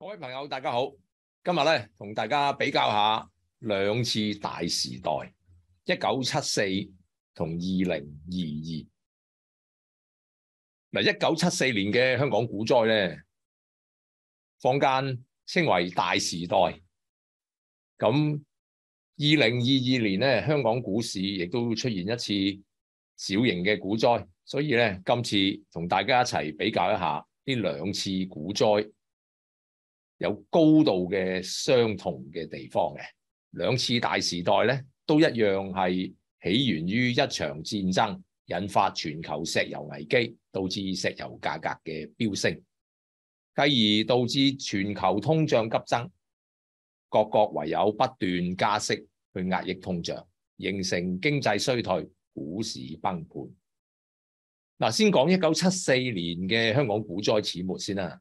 各位朋友，大家好。今日咧，同大家比较下两次大时代，一九七四同二零二二。嗱，一九七四年嘅香港股灾咧，坊间称为大时代。咁二零二二年咧，香港股市亦都出现一次小型嘅股灾。所以咧，今次同大家一齐比较一下呢两次股灾。有高度嘅相同嘅地方嘅兩次大時代咧，都一樣係起源於一場戰爭，引發全球石油危機，導致石油價格嘅飆升，繼而導致全球通脹急增，各國唯有不斷加息去壓抑通脹，形成經濟衰退、股市崩盤。嗱，先講一九七四年嘅香港股災始末先啦。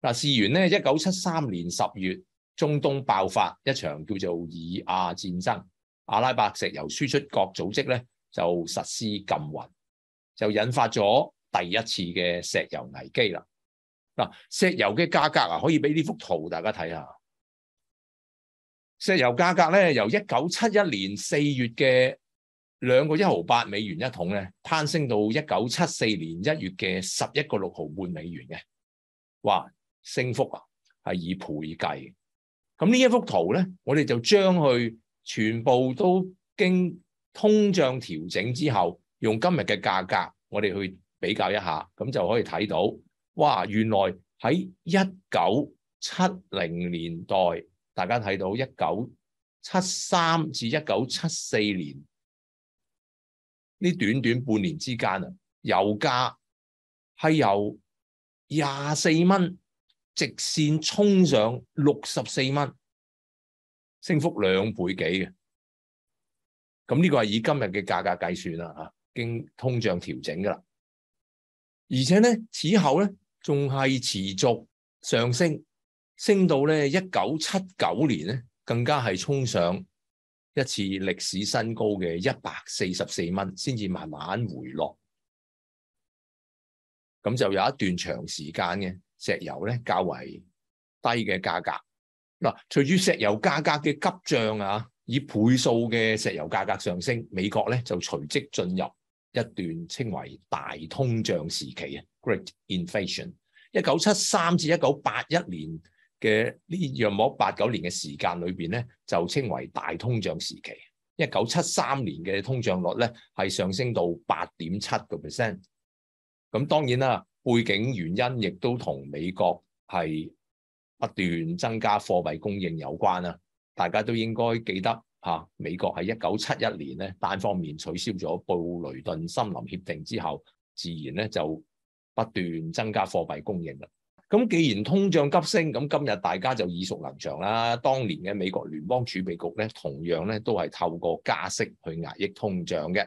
嗱，事源咧，一九七三年十月，中东爆发一场叫做以亚战争，阿拉伯石油输出国组织咧就实施禁运，就引发咗第一次嘅石油危机啦。嗱，石油嘅价格啊，可以俾呢幅图大家睇下，石油价格咧由一九七一年四月嘅两个一毫八美元一桶咧，攀升到一九七四年一月嘅十一个六毫半美元嘅，哇！升幅啊，系以倍计嘅。咁呢一幅图咧，我哋就将佢全部都经通胀调整之后，用今日嘅价格，我哋去比较一下，咁就可以睇到，哇！原来喺一九七零年代，大家睇到一九七三至一九七四年呢短短半年之间啊，油价系由廿四蚊。直線衝上六十四蚊，升幅兩倍幾嘅。咁呢個係以今日嘅價格計算啦，吓经通脹調整㗎啦。而且咧，此後咧仲係持續上升，升到咧一九七九年咧，更加係衝上一次歷史新高嘅一百四十四蚊，先至慢慢回落。咁就有一段長時間嘅。石油咧較為低嘅價格，嗱，隨住石油價格嘅急漲啊，以倍數嘅石油價格上升，美國咧就隨即進入一段稱為大通脹時期啊 （Great Inflation）。一九七三至一九八一年嘅呢樣摸八九年嘅時間裏边咧，就稱為大通脹時期。一九七三年嘅通脹率咧係上升到八點七個 percent。咁當然啦。背景原因亦都同美國係不斷增加貨幣供應有關啦，大家都應該記得嚇，美國喺一九七一年咧單方面取消咗布雷頓森林協定之後，自然咧就不斷增加貨幣供應啦。咁既然通脹急升，咁今日大家就耳熟能詳啦。當年嘅美國聯邦儲備局咧，同樣咧都係透過加息去壓抑通脹嘅。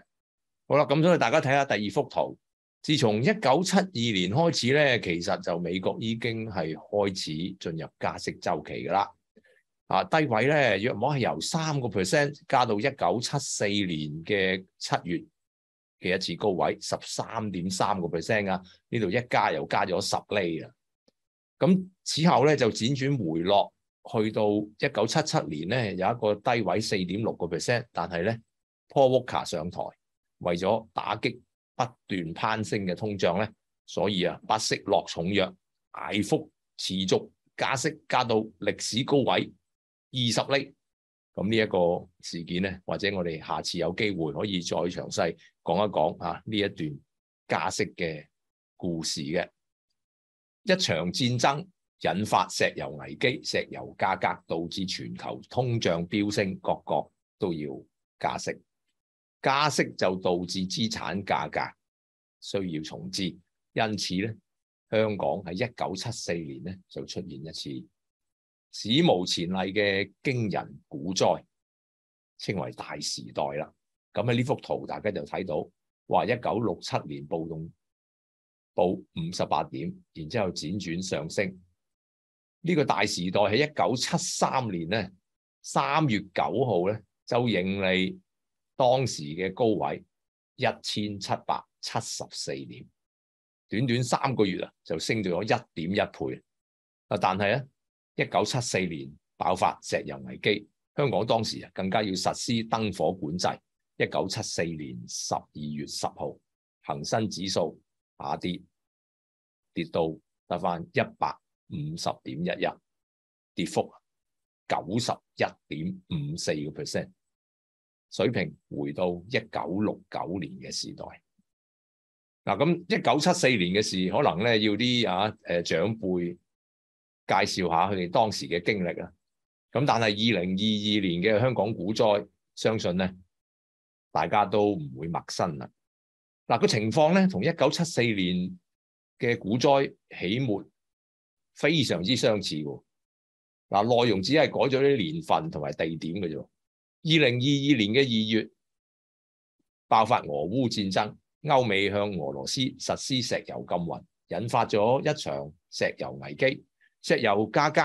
好啦，咁所以大家睇下第二幅圖。自从一九七二年开始咧，其实就美国已经系开始进入加息周期噶啦。啊，低位咧约莫系由三个 percent 加到一九七四年嘅七月嘅一次高位十三点三个 percent 啊，呢度一加又加咗十厘啊。咁此后咧就辗转回落，去到一九七七年咧有一个低位四点六个 percent，但系咧 Paul w o l k e r 上台为咗打击。不断攀升嘅通胀咧，所以啊，不惜落重药，大幅持续加息，加到历史高位二十厘。咁呢一个事件咧，或者我哋下次有机会可以再详细讲一讲啊呢一段加息嘅故事嘅。一场战争引发石油危机，石油价格导致全球通胀飙升，各国都要加息。加息就導致資產價格需要重置，因此咧，香港喺一九七四年咧就出現一次史無前例嘅驚人股災，稱為大時代啦。咁喺呢幅圖，大家就睇到話一九六七年暴動報五十八點，然之後輾轉上升。呢個大時代喺一九七三年咧三月九號咧就盈利。當時嘅高位一千七百七十四點，短短三個月啊，就升咗一點一倍。啊，但係咧，一九七四年爆發石油危機，香港當時啊，更加要實施燈火管制。一九七四年十二月十號，恒生指數下跌，跌到得翻一百五十點一一，跌幅九十一點五四個 percent。水平回到一九六九年嘅時代。嗱，咁一九七四年嘅事，可能咧要啲啊誒長輩介紹下佢哋當時嘅經歷啊。咁但係二零二二年嘅香港股災，相信咧大家都唔會陌生啦。嗱，個情況咧，同一九七四年嘅股災起末非常之相似喎。嗱，內容只係改咗啲年份同埋地點嘅啫。二零二二年嘅二月爆发俄乌战争，欧美向俄罗斯实施石油禁运，引发咗一场石油危机。石油价格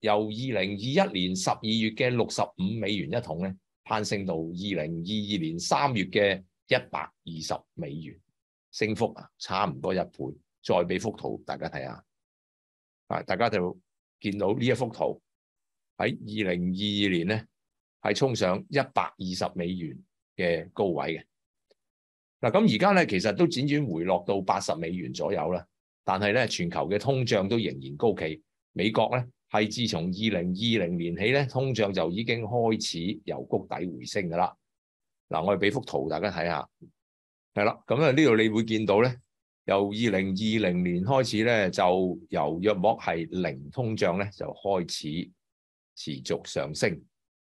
由二零二一年十二月嘅六十五美元一桶咧，攀升到二零二二年三月嘅一百二十美元，升幅啊差唔多一倍。再俾幅图大家睇下，啊，大家就见到呢一幅图喺二零二二年咧。系衝上一百二十美元嘅高位嘅，嗱咁而家咧其實都輾轉回落到八十美元左右啦。但係咧，全球嘅通脹都仍然高企。美國咧係自從二零二零年起咧，通脹就已經開始由谷底回升㗎啦。嗱，我哋俾幅圖大家睇下，係啦，咁啊呢度你會見到咧，由二零二零年開始咧，就由約莫係零通脹咧就開始持續上升。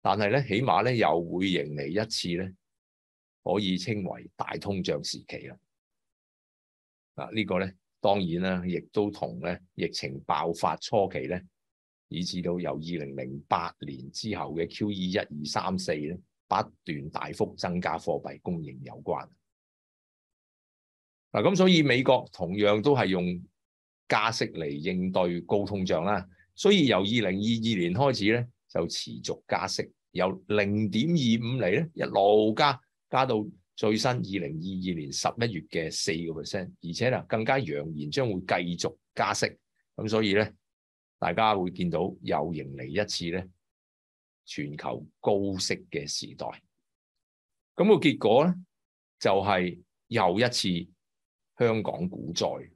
但係咧，起碼咧又會迎嚟一次咧，可以稱為大通脹時期啦。嗱，呢個咧當然啦，亦都同咧疫情爆發初期咧，以至到由二零零八年之後嘅 QE 一二三四咧不斷大幅增加貨幣供應有關。嗱，咁所以美國同樣都係用加息嚟應對高通脹啦。所以由二零二二年開始咧。就持續加息，由零点二五厘咧一路加，加到最新二零二二年十一月嘅四个 percent，而且咧更加揚言將會繼續加息，咁所以咧大家會見到又迎嚟一次咧全球高息嘅時代，咁個結果咧就係又一次香港股災。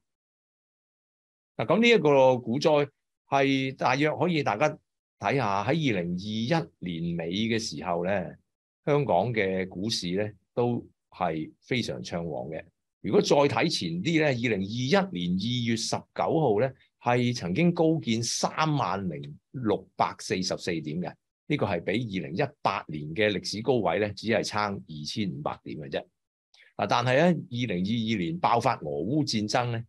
嗱，咁呢一個股災係大約可以大家。睇下喺二零二一年尾嘅時候咧，香港嘅股市咧都係非常暢旺嘅。如果再睇前啲咧，二零二一年二月十九號咧係曾經高見三萬零六百四十四點嘅，呢個係比二零一八年嘅歷史高位咧只係差二千五百點嘅啫。嗱，但係咧，二零二二年爆發俄烏戰爭咧，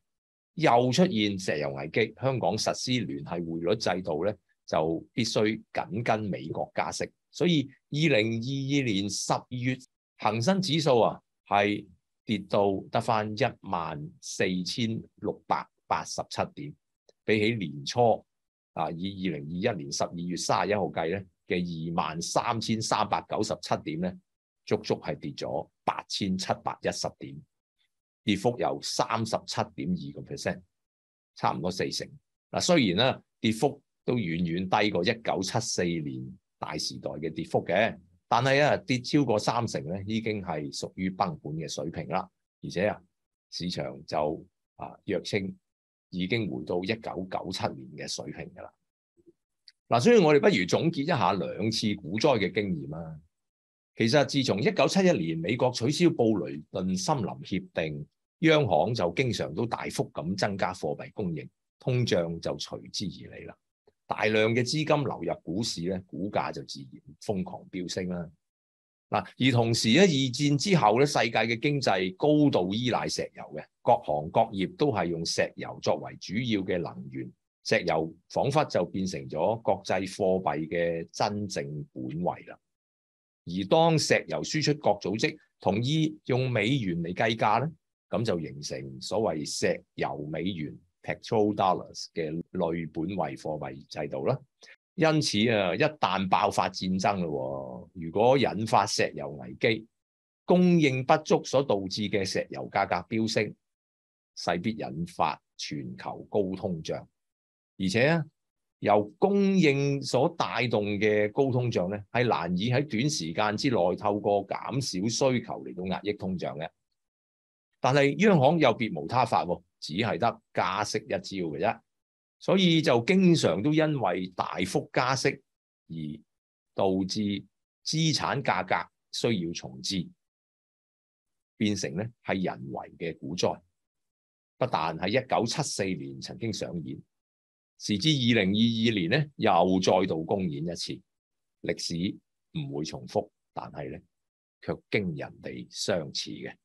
又出現石油危機，香港實施聯係匯率制度咧。就必须紧跟美国加息，所以二零二二年十二月恒生指数啊系跌到得翻一万四千六百八十七点，比起年初啊以二零二一年十二月三十一号计咧嘅二万三千三百九十七点咧，足足系跌咗八千七百一十点，跌幅由三十七点二个 percent，差唔多四成嗱。虽然咧跌幅。都遠遠低過一九七四年大時代嘅跌幅嘅，但係啊跌超過三成咧，已經係屬於崩盤嘅水平啦。而且啊，市場就啊弱清已經回到一九九七年嘅水平㗎啦。嗱，所以我哋不如總結一下兩次股災嘅經驗啊。其實自從一九七一年美國取消布雷頓森林協定，央行就經常都大幅咁增加貨幣供應，通脹就隨之而嚟啦。大量嘅資金流入股市咧，股價就自然瘋狂飆升啦。嗱，而同時咧，二戰之後咧，世界嘅經濟高度依賴石油嘅，各行各業都係用石油作為主要嘅能源，石油彷彿就變成咗國際貨幣嘅真正本位啦。而當石油輸出各組織同意用美元嚟計價咧，咁就形成所謂石油美元。petrol dollars 嘅類本位貨幣制度啦，因此啊，一旦爆發戰爭咯，如果引發石油危機，供應不足所導致嘅石油價格飆升，勢必引發全球高通脹，而且啊，由供應所帶動嘅高通脹咧，係難以喺短時間之內透過減少需求嚟到壓抑通脹嘅。但係央行又別無他法，只係得加息一招嘅啫。所以就經常都因為大幅加息而導致資產價格需要重置，變成咧係人為嘅股災。不但係一九七四年曾經上演，時至二零二二年咧又再度公演一次。歷史唔會重複，但係咧卻惊人哋相似嘅。